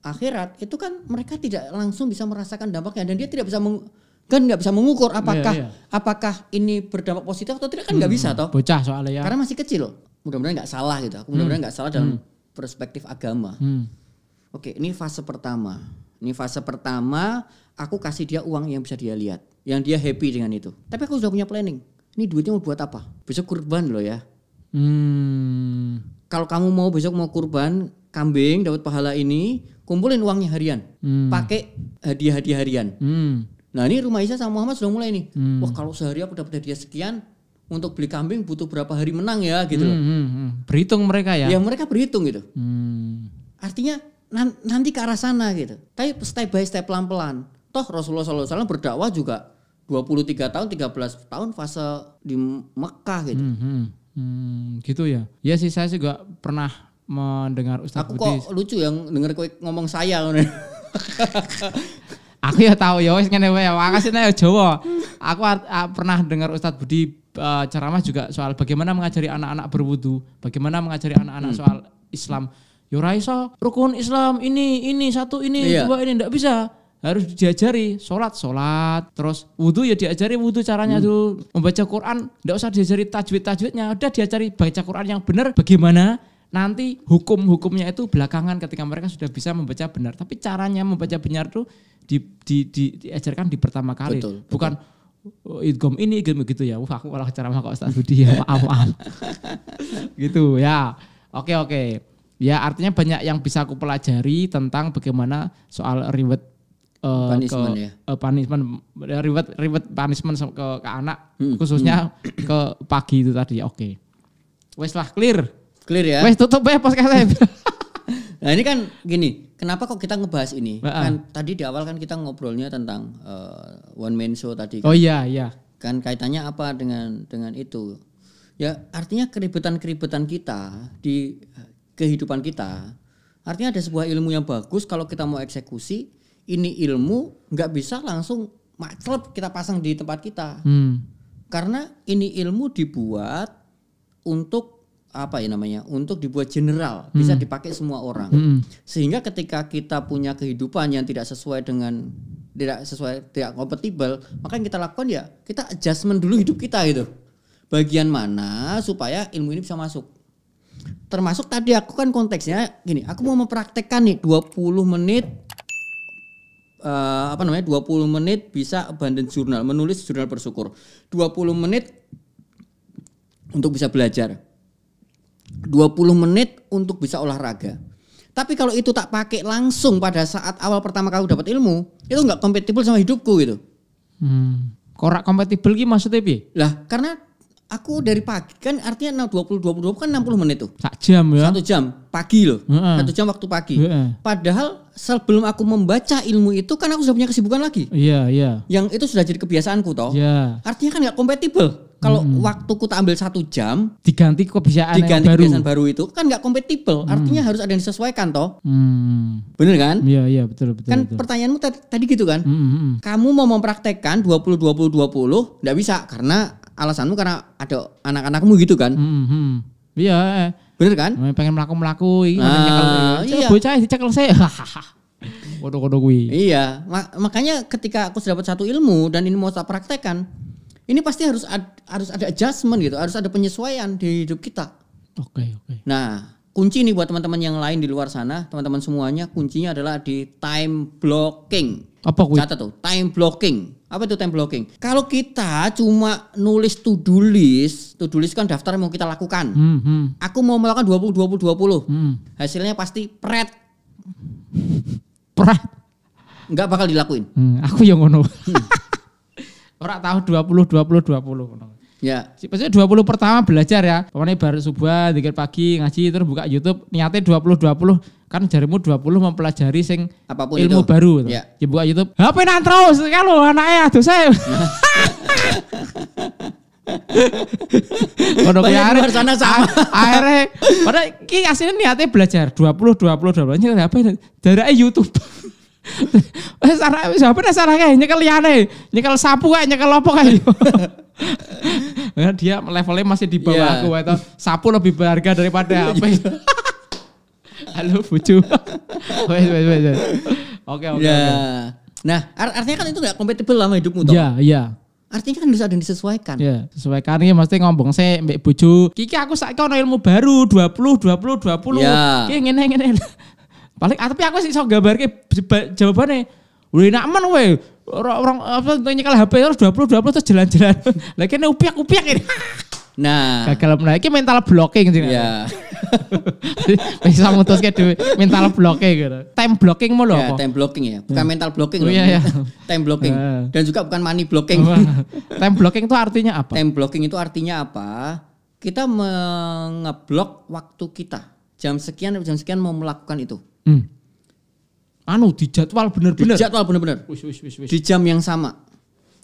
akhirat itu kan mereka tidak langsung bisa merasakan dampaknya dan dia tidak bisa meng, kan nggak bisa mengukur apakah yeah, yeah. apakah ini berdampak positif atau tidak kan nggak hmm, bisa toh bocah soalnya ya karena masih kecil mudah-mudahan nggak salah gitu mudah-mudahan hmm. nggak hmm. salah dalam hmm. perspektif agama hmm. oke ini fase pertama ini fase pertama aku kasih dia uang yang bisa dia lihat yang dia happy dengan itu tapi aku sudah punya planning ini duitnya mau buat apa besok kurban loh ya hmm. kalau kamu mau besok mau kurban kambing dapat pahala ini kumpulin uangnya harian, hmm. pakai hadiah-hadiah harian. Hmm. Nah ini rumah Isa sama Muhammad sudah mulai nih. Hmm. Wah kalau sehari aku dapat hadiah sekian, untuk beli kambing butuh berapa hari menang ya gitu loh. Hmm, hmm, hmm. Berhitung mereka ya? Ya mereka berhitung gitu. Hmm. Artinya nanti ke arah sana gitu. Tapi step by step pelan-pelan. Toh Rasulullah SAW berdakwah juga 23 tahun, 13 tahun fase di Mekah gitu. Hmm, hmm. Hmm, gitu ya. Ya sih saya juga pernah mendengar Ustadz Aku Budi. kok lucu yang denger kowe ngomong saya Aku ya tahu ya wis ngene wae makasih ya. nek Jawa. Aku pernah dengar Ustadz Budi uh, ceramah juga soal bagaimana mengajari anak-anak berwudu, bagaimana mengajari anak-anak hmm. soal Islam. Yura ya iso rukun Islam ini ini satu ini iya. dua ini ndak bisa harus diajari sholat sholat terus wudhu ya diajari wudhu caranya hmm. tuh membaca Quran ndak usah diajari tajwid tajwidnya udah diajari baca Quran yang benar bagaimana nanti hukum-hukumnya itu belakangan ketika mereka sudah bisa membaca benar. Tapi caranya membaca benar itu di, di, di, diajarkan di pertama kali, betul, bukan betul. Oh, idgom ini idgom gitu, gitu ya. Wah, aku malah cara kok Ustaz Budi ya, maaf, maaf. *laughs* gitu ya. Oke, oke. Ya, artinya banyak yang bisa aku pelajari tentang bagaimana soal reward uh, punishment ke, ya. Uh, punishment reward reward punishment ke, ke anak hmm. khususnya hmm. ke pagi itu tadi. Oke. Okay. Wes lah clear. Clear ya. Wes tutup ya podcastnya. *laughs* nah ini kan gini, kenapa kok kita ngebahas ini? Ba kan tadi di awal kan kita ngobrolnya tentang uh, one man show tadi. Kan? Oh iya iya. Kan kaitannya apa dengan dengan itu? Ya artinya keribetan-keribetan kita di eh, kehidupan kita. Artinya ada sebuah ilmu yang bagus kalau kita mau eksekusi ini ilmu nggak bisa langsung maklep kita pasang di tempat kita. Hmm. Karena ini ilmu dibuat untuk apa ya namanya untuk dibuat general hmm. bisa dipakai semua orang hmm. sehingga ketika kita punya kehidupan yang tidak sesuai dengan tidak sesuai tidak kompatibel maka yang kita lakukan ya kita adjustment dulu hidup kita itu bagian mana supaya ilmu ini bisa masuk termasuk tadi aku kan konteksnya gini aku mau mempraktekkan nih 20 menit uh, apa namanya 20 menit bisa abandon jurnal menulis jurnal bersyukur 20 menit untuk bisa belajar 20 menit untuk bisa olahraga. Tapi kalau itu tak pakai langsung pada saat awal pertama kali dapat ilmu, itu nggak kompatibel sama hidupku gitu. Hmm. Korak kompatibel gitu maksudnya bi? Lah, karena aku dari pagi kan artinya 20 20 20 kan 60 menit tuh. Satu jam ya. Satu jam pagi loh. Satu jam waktu pagi. Padahal sebelum aku membaca ilmu itu kan aku sudah punya kesibukan lagi. Iya, yeah, iya. Yeah. Yang itu sudah jadi kebiasaanku toh. Iya. Yeah. Artinya kan nggak kompatibel. Kalau hmm. waktuku tak ambil satu jam, diganti kebiasaan diganti yang baru. kebiasaan baru itu kan nggak kompatibel. Hmm. Artinya harus ada yang disesuaikan toh. Hmm. Bener kan? Iya, iya, betul, betul. Kan betul. pertanyaanmu tadi, gitu kan? Hmm, hmm. Kamu mau mempraktekkan 20 20 20 nggak bisa karena alasanmu karena ada anak-anakmu gitu kan? Hmm, hmm. Iya. Eh. Bener kan? Pengen melaku-melaku, ah, iya. *laughs* Uh, iya. Bocah dicekel saya. Kodo-kodo gue. Iya, makanya ketika aku dapat satu ilmu dan ini mau saya praktekkan, ini pasti harus ad, harus ada adjustment gitu, harus ada penyesuaian di hidup kita. Oke, okay, oke. Okay. Nah, kunci nih buat teman-teman yang lain di luar sana, teman-teman semuanya kuncinya adalah di time blocking. Apa gue? Catat tuh, time blocking. Apa itu time blocking? Kalau kita cuma nulis to-do list, to-do list kan daftar yang mau kita lakukan. Hmm, hmm. Aku mau melakukan 20 20 20. Hmm. Hasilnya pasti pret. Pret. Enggak bakal dilakuin. Hmm, aku yang ngono. Hmm. *laughs* Ora tahu 20 20 20 ngono. Ya. dua puluh pertama belajar ya. Pokoknya baru subuh, dikit pagi, ngaji, terus buka YouTube. Niatnya dua puluh Kan jarimu dua puluh mempelajari sing Apapun ilmu itu. baru. Ya. ya. buka YouTube. HP nang terus. Kalau anaknya aduh saya. Ngono *laughs* kuwi arek sana sama. Arek. *laughs* Padahal ki asline niate belajar 20 20 20 nyel HP dari YouTube. Wis arek wis apa nek arek nyekel liyane, nyekel sapu kae, nyekel opo kae. *laughs* Nah, dia levelnya masih di bawah yeah. aku itu. sapu lebih berharga daripada *laughs* HP. Iya. Halo bucu. *laughs* wes wes wes. Oke oke. Iya. Nah, art artinya kan itu nggak kompatibel sama hidupmu toh. Iya, yeah, iya. Yeah. Artinya kan harus ada yang disesuaikan. Iya, yeah, sesuaikan ini mesti ngomong sih mbek bojo. Kiki aku saiki ono ilmu baru 20 20 20. Iya. Yeah. Ki ngene ngene. Paling ah, tapi aku sih gambar gambarke jawabannya udah enak man weh Orang apa kalau HP terus 20 20 terus jalan-jalan. lagi *laughs* kene upiak-upiak ini. *laughs* Nah, gagal menaik mental blocking sih. Ya. *laughs* Bisa mutuske dhewe mental blocking gitu. Time blocking mau loh. ya, time blocking ya. Bukan yeah. mental blocking loh. Iya, iya. time blocking. Iya. Dan juga bukan money blocking. time blocking itu artinya apa? Time blocking itu artinya apa? Kita mengeblok waktu kita. Jam sekian jam sekian mau melakukan itu. Hmm. Anu dijadwal bener-bener. Dijadwal bener-bener. Di jam yang sama.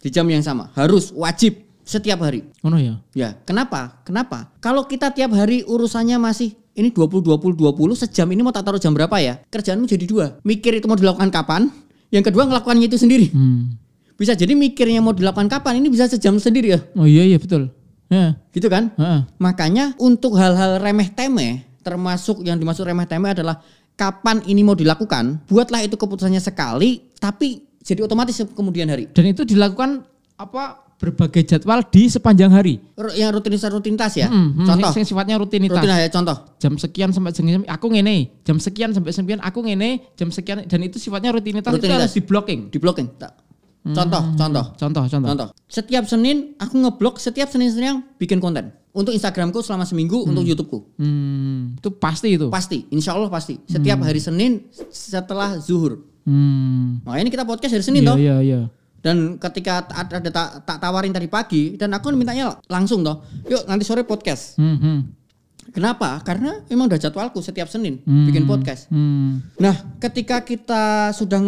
Di jam yang sama. Harus wajib setiap hari. Oh no ya. Ya, kenapa? Kenapa? Kalau kita tiap hari urusannya masih ini 20 20 20 sejam ini mau tak taruh jam berapa ya? Kerjaanmu jadi dua. Mikir itu mau dilakukan kapan? Yang kedua ngelakukannya itu sendiri. Hmm. Bisa jadi mikirnya mau dilakukan kapan ini bisa sejam sendiri ya. Oh iya iya betul. Ya. Gitu kan? Ha. Makanya untuk hal-hal remeh temeh termasuk yang dimaksud remeh temeh adalah kapan ini mau dilakukan, buatlah itu keputusannya sekali, tapi jadi otomatis kemudian hari. Dan itu dilakukan apa berbagai jadwal di sepanjang hari. Yang rutinitas rutinitas ya. Hmm, hmm, contoh. Yang sifatnya rutinitas. Rutinitas ya contoh. Jam sekian sampai jam sekian aku ngene, jam sekian sampai sekian aku ngene, jam sekian dan itu sifatnya rutinitas, rutinitas. itu harus di blocking. Di blocking. Hmm, contoh, hmm, contoh. Contoh, contoh. Contoh. Setiap Senin aku ngeblok setiap Senin Senin yang bikin konten untuk Instagramku selama seminggu hmm. untuk YouTubeku. Hmm. Itu pasti itu. Pasti, insya Allah pasti. Setiap hmm. hari Senin setelah zuhur. Hmm. Makanya ini kita podcast hari Senin yeah, toh. Iya yeah, iya. Yeah. Dan ketika ada tak ta tawarin tadi pagi dan aku mintanya langsung toh. Yuk nanti sore podcast. Hmm, hmm. Kenapa? Karena memang udah jadwalku setiap Senin hmm. bikin podcast. Hmm. Nah, ketika kita sudah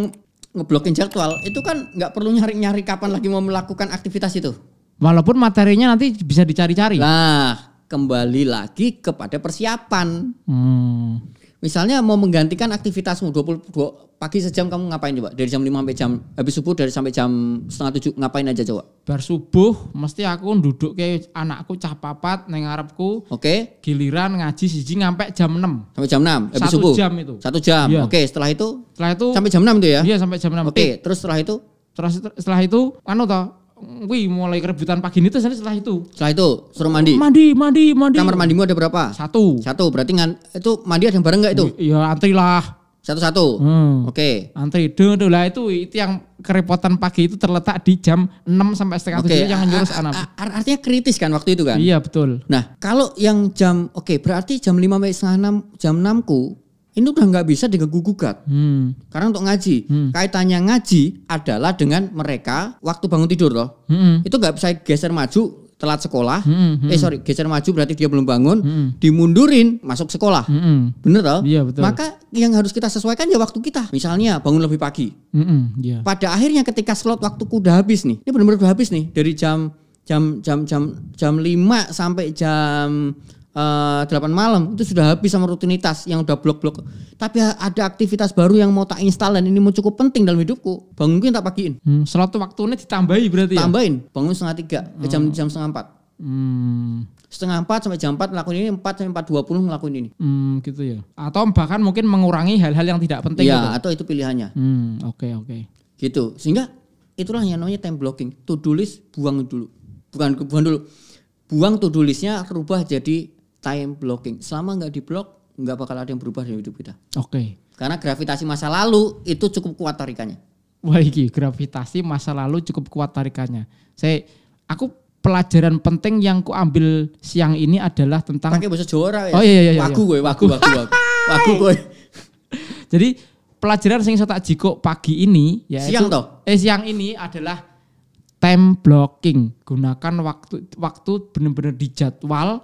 ngeblokin jadwal, itu kan nggak perlu nyari-nyari kapan lagi mau melakukan aktivitas itu. Walaupun materinya nanti bisa dicari-cari. Nah, kembali lagi kepada persiapan. Hmm. Misalnya mau menggantikan aktivitasmu 22 pagi sejam kamu ngapain coba? Dari jam 5 sampai jam habis subuh dari sampai jam setengah tujuh ngapain aja coba? Bar subuh mesti aku duduk ke anakku cah papat neng Oke. Okay. Giliran ngaji siji sampai jam 6. Sampai jam 6 habis Satu jam itu. Satu jam. Iya. Oke, okay, setelah itu? Setelah itu sampai jam 6 itu ya? Iya, sampai jam 6. Oke, okay, terus setelah itu? Terus setelah itu anu toh Wih, mulai kerebutan pagi ini tuh setelah itu. Setelah itu suruh mandi. Mandi, mandi, mandi. Kamar mandimu ada berapa? Satu. Satu. Berarti ngan itu mandi ada yang bareng nggak itu? Iya, antri lah. Satu-satu. Hmm. Oke. Okay. Antri. Dulu lah itu itu yang kerepotan pagi itu terletak di jam 6 sampai setengah okay. 7 yang jurus anak. Artinya kritis kan waktu itu kan? Iya, betul. Nah, kalau yang jam oke, okay, berarti jam lima sampai setengah 6 jam enam ku ini udah nggak bisa diganggu gugat. Hmm. Karena untuk ngaji, hmm. kaitannya ngaji adalah dengan mereka waktu bangun tidur loh. Hmm. Itu nggak bisa geser maju telat sekolah, hmm, hmm. hmm. eh sorry geser maju berarti dia belum bangun, hmm. dimundurin masuk sekolah, hmm, hmm. bener loh, Iya betul. Maka yang harus kita sesuaikan ya waktu kita, misalnya bangun lebih pagi. Hmm, hmm yeah. Pada akhirnya ketika slot waktuku udah habis nih, ini benar-benar udah habis nih dari jam jam jam jam jam lima sampai jam Eh, delapan 8 malam itu sudah habis sama rutinitas yang udah blok-blok. Tapi ada aktivitas baru yang mau tak install dan ini mau cukup penting dalam hidupku. bangunin tak pagiin. Hmm, slot waktunya ditambahi berarti ya? Tambahin. Bangun setengah tiga, eh, hmm. jam jam setengah empat. Hmm. Setengah empat sampai jam empat ngelakuin ini, empat sampai empat dua puluh ngelakuin ini. Hmm, gitu ya. Atau bahkan mungkin mengurangi hal-hal yang tidak penting. Ya, gitu. atau itu pilihannya. Hmm, oke okay, oke. Okay. Gitu, sehingga itulah yang namanya time blocking. To do list buang dulu. Bukan buang dulu. Buang to do listnya rubah jadi time blocking. Selama nggak diblok, nggak bakal ada yang berubah dari hidup kita. Oke. Okay. Karena gravitasi masa lalu itu cukup kuat tarikannya. Wah, iki gravitasi masa lalu cukup kuat tarikannya. Saya aku pelajaran penting yang ku ambil siang ini adalah tentang Pakai bahasa Jawa ya. Oh iya iya iya. Waku gue, waku waku waku. Waku gue. Jadi pelajaran sing tak jiko pagi ini ya siang toh. Eh siang ini adalah time blocking. Gunakan waktu waktu benar-benar dijadwal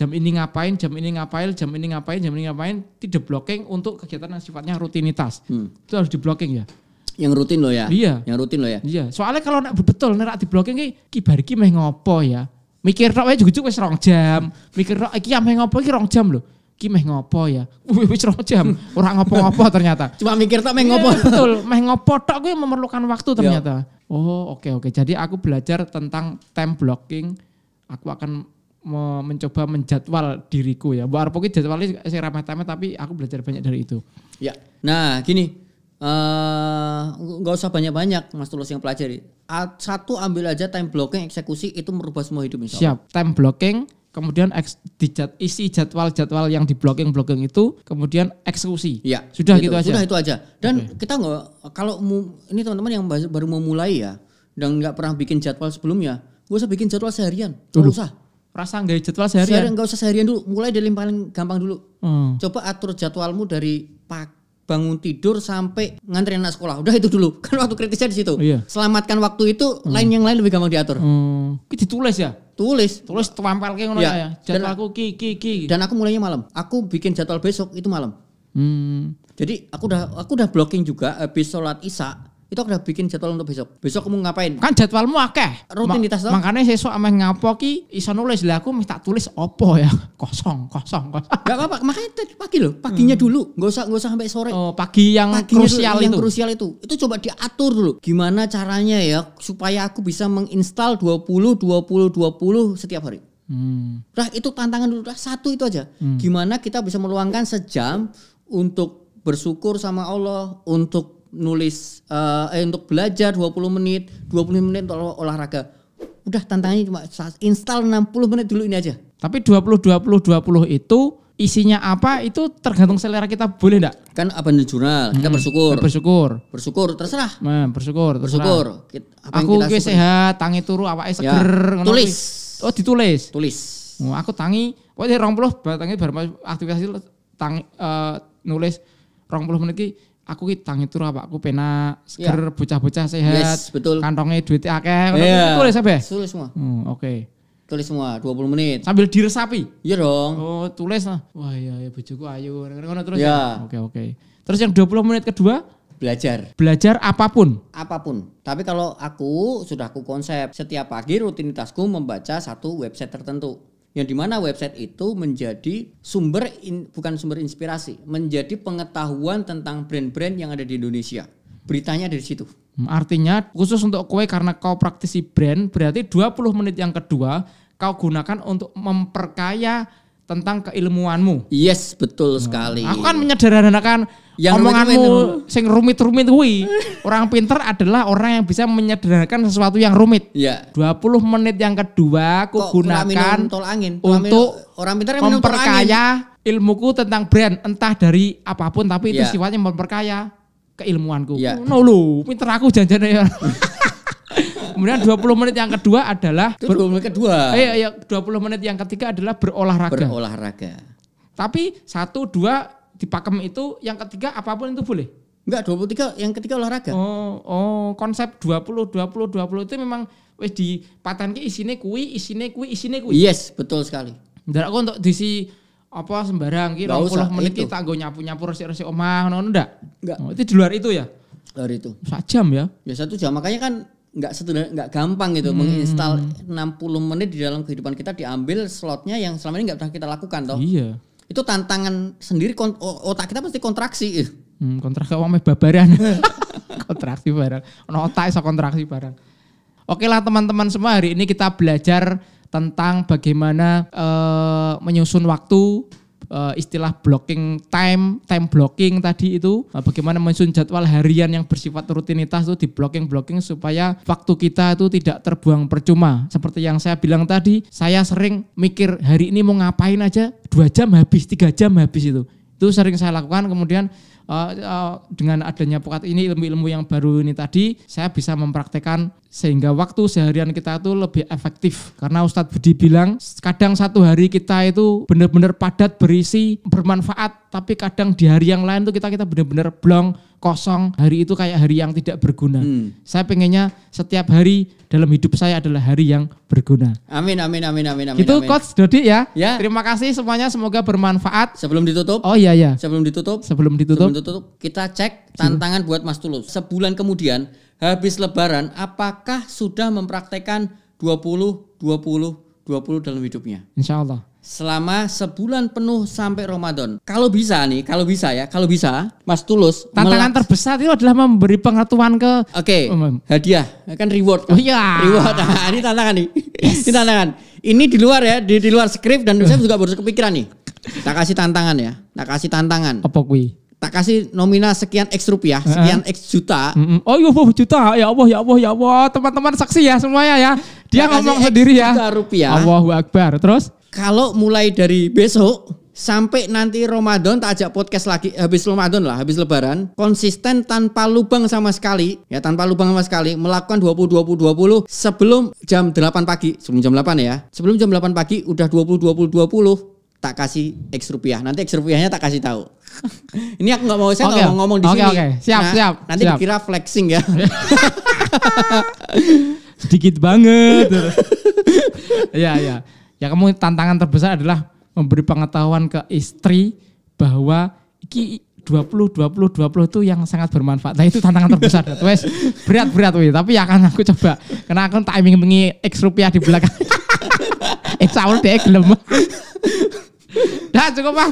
jam ini ngapain, jam ini ngapain, jam ini ngapain, jam ini ngapain, tidak blocking untuk kegiatan yang sifatnya rutinitas. Hmm. Itu harus di blocking ya. Yang rutin loh ya. Iya. Yang rutin loh ya. Iya. Soalnya kalau nak betul nerak di blocking ki kibar ki meh ngopo ya. Mikir tok juga cukup wis jam. Mikir tok iki meh ngopo iki rong jam loh. Ki meh ngopo ya. *laughs* Wis rong jam. orang ngopo-ngopo ternyata. Cuma mikir tok meh ngopo. Iya, betul. Meh ngopo tok kuwi memerlukan waktu ternyata. Yo. Iya. Oh, oke okay, oke. Okay. Jadi aku belajar tentang time blocking. Aku akan mencoba menjadwal diriku ya. Mbak pokoknya jadwalnya saya ramah-tamah tapi aku belajar banyak dari itu. Ya. Nah, gini. eh uh, usah banyak-banyak Mas Tulus yang pelajari. Satu ambil aja time blocking eksekusi itu merubah semua hidup insya Siap. Time blocking kemudian eks, dijad, isi jadwal-jadwal yang di blocking blocking itu kemudian eksekusi. Ya, sudah gitu, gitu aja. Sudah itu aja. Dan okay. kita nggak kalau mu, ini teman-teman yang baru mau mulai ya dan nggak pernah bikin jadwal sebelumnya, gue usah bikin jadwal seharian. Gak usah rasa nggak jadwal seharian? Seharian nggak usah seharian dulu, mulai dari yang paling gampang dulu. Hmm. Coba atur jadwalmu dari pak bangun tidur sampai ngantri anak sekolah. Udah itu dulu. *laughs* Kan waktu kritisnya di situ. Iya. Selamatkan waktu itu hmm. lain yang lain lebih gampang diatur. Hmm. Itu ditulis ya? Tulis. Tulis tampil kayak ngono ya. ya. Jadwal aku ki ki ki. Dan aku mulainya malam. Aku bikin jadwal besok itu malam. Hmm. Jadi aku udah aku udah blocking juga habis sholat Isya itu udah bikin jadwal untuk besok. Besok kamu ngapain? Kan jadwalmu akeh. Rutinitas Ma Makanya sesuk ameh ngapo ki iso nulis lah aku minta tulis opo ya. *laughs* Kosong, kosong, kosong. Gak apa-apa, makanya tadi pagi loh, paginya hmm. dulu. Gak usah gak usah sampai sore. Oh, pagi yang paginya krusial itu. Yang krusial itu. Itu coba diatur dulu. Gimana caranya ya supaya aku bisa menginstal 20 20 20 setiap hari. Hmm. Nah, itu tantangan dulu. Nah, satu itu aja. Hmm. Gimana kita bisa meluangkan sejam untuk bersyukur sama Allah, untuk nulis uh, eh untuk belajar 20 menit, 20 menit untuk olahraga. Udah tantangannya cuma install 60 menit dulu ini aja. Tapi 20 20 20 itu isinya apa itu tergantung selera kita boleh enggak? Kan abandon jurnal, hmm. kita bersyukur. Eh, bersyukur. Bersyukur, terserah. Nah, bersyukur, terserah. Bersyukur. Kita, apa aku yang kita sehat, tangi turu awake ya. seger. Ya. Tulis. Oh, ditulis. Tulis. Oh, aku tangi, pokoknya 20 tangi bar aktivitas tangi uh, nulis 20 menit ini aku ki tangi turu aku pena iya. seger bocah-bocah sehat. Yes, betul. Kantongnya duitnya akeh. Yeah. Tulis apa? Tulis semua. Hmm, oke. Okay. Tulis semua 20 menit. Sambil diresapi. Iya dong. Oh, tulis lah. Wah, iya ya bojoku ayu. ngono terus. Yeah. Ya. Oke, okay, oke. Okay. Terus yang 20 menit kedua belajar. Belajar apapun. Apapun. Tapi kalau aku sudah aku konsep setiap pagi rutinitasku membaca satu website tertentu yang dimana website itu menjadi sumber in, bukan sumber inspirasi, menjadi pengetahuan tentang brand-brand yang ada di Indonesia. Beritanya dari situ. Hmm, artinya khusus untuk kue karena kau praktisi brand berarti 20 menit yang kedua kau gunakan untuk memperkaya tentang keilmuanmu. Yes, betul nah, sekali. Aku kan menyederhanakan yang omonganmu rumit sing rumit-rumit kuwi. orang pinter adalah orang yang bisa menyederhanakan sesuatu yang rumit. Iya. 20 menit yang kedua aku Kok gunakan tol angin. untuk minum, orang pinter yang memperkaya angin. ilmuku tentang brand entah dari apapun tapi ya. sifatnya memperkaya keilmuanku. Ya. No lu, pinter aku janjane ya. *laughs* Kemudian 20 menit yang kedua adalah Itu 20 menit kedua. Eh, iya, iya, 20 menit yang ketiga adalah berolahraga. Berolahraga. Tapi satu dua di pakem itu yang ketiga apapun itu boleh. Enggak, 23 yang ketiga olahraga. Oh, oh, konsep 20 20 20 itu memang wis di patanke isine kuwi, isine kuwi, isine kuwi. Yes, betul sekali. Ndak kok untuk diisi apa sembarang ki 20 menit kita nggo nyapu-nyapu resik-resik omah ngono ndak? Enggak. Oh, itu di luar itu ya? Luar itu. Satu jam ya? Ya satu jam makanya kan nggak sederhana nggak gampang gitu hmm. menginstal 60 menit di dalam kehidupan kita diambil slotnya yang selama ini nggak pernah kita lakukan toh iya itu tantangan sendiri otak kita pasti kontraksi hmm, kontraksi wong babaran *laughs* kontraksi barang otak iso kontraksi barang oke lah teman-teman semua hari ini kita belajar tentang bagaimana uh, menyusun waktu uh, istilah blocking time, time blocking tadi itu, uh, bagaimana menyusun jadwal harian yang bersifat rutinitas itu di blocking blocking supaya waktu kita itu tidak terbuang percuma. Seperti yang saya bilang tadi, saya sering mikir hari ini mau ngapain aja, dua jam habis, tiga jam habis itu. Itu sering saya lakukan, kemudian uh, dengan adanya pokat ini ilmu-ilmu yang baru ini tadi saya bisa mempraktekkan sehingga waktu seharian kita itu lebih efektif karena Ustadz Budi bilang kadang satu hari kita itu benar-benar padat berisi bermanfaat tapi kadang di hari yang lain tuh kita kita benar-benar blong kosong, hari itu kayak hari yang tidak berguna. Hmm. Saya pengennya setiap hari dalam hidup saya adalah hari yang berguna. Amin, amin, amin, amin, amin. Itu amin. Coach Dodi ya. ya. Terima kasih semuanya, semoga bermanfaat. Sebelum ditutup. Oh iya ya. Sebelum ditutup. Sebelum ditutup. Sebelum ditutup, kita cek tantangan buat Mas Tulus. Sebulan kemudian, habis Lebaran, apakah sudah mempraktekkan 20, 20, 20 dalam hidupnya? Insya Allah selama sebulan penuh sampai Ramadan. Kalau bisa nih, kalau bisa ya, kalau bisa, Mas Tulus. Tantangan terbesar itu adalah memberi pengetahuan ke. Oke. Okay, oh, hadiah, kan reward. Kan? Oh iya. Reward. Nah, *laughs* ini tantangan nih. Yes. ini tantangan. Ini di luar ya, di, di luar skrip dan saya juga baru kepikiran nih. Tak kasih tantangan ya, tak kasih tantangan. Apa kui? Tak kasih nominal sekian X rupiah, sekian X juta. Oh iya, Oh juta. Ya Allah, ya Allah, ya Allah. Teman-teman saksi ya semuanya ya. Dia tak ngomong sendiri ya. Juta rupiah. Allahu Akbar. Terus? kalau mulai dari besok sampai nanti Ramadan tak ajak podcast lagi habis Ramadan lah habis lebaran konsisten tanpa lubang sama sekali ya tanpa lubang sama sekali melakukan 20 20 20 sebelum jam 8 pagi sebelum jam 8 ya sebelum jam 8 pagi udah 20 20 20 tak kasih X rupiah nanti X rupiahnya tak kasih tahu *laughs* ini aku nggak mau saya okay. mau ngomong di okay, sini okay. siap nah, siap nanti siap. dikira flexing ya *laughs* sedikit banget *laughs* ya ya Ya kamu tantangan terbesar adalah memberi pengetahuan ke istri bahwa iki 20 20 20 itu yang sangat bermanfaat. Nah, itu tantangan terbesar. *laughs* Wes berat-berat wih, tapi ya akan aku coba. Karena aku timing mengi X rupiah di belakang. Insya *laughs* Allah dia gelem. *laughs* Dah cukup pak.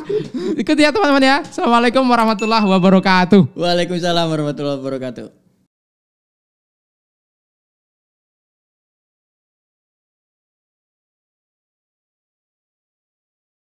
Ikuti ya teman-teman ya. Assalamualaikum warahmatullahi wabarakatuh. Waalaikumsalam warahmatullahi wabarakatuh.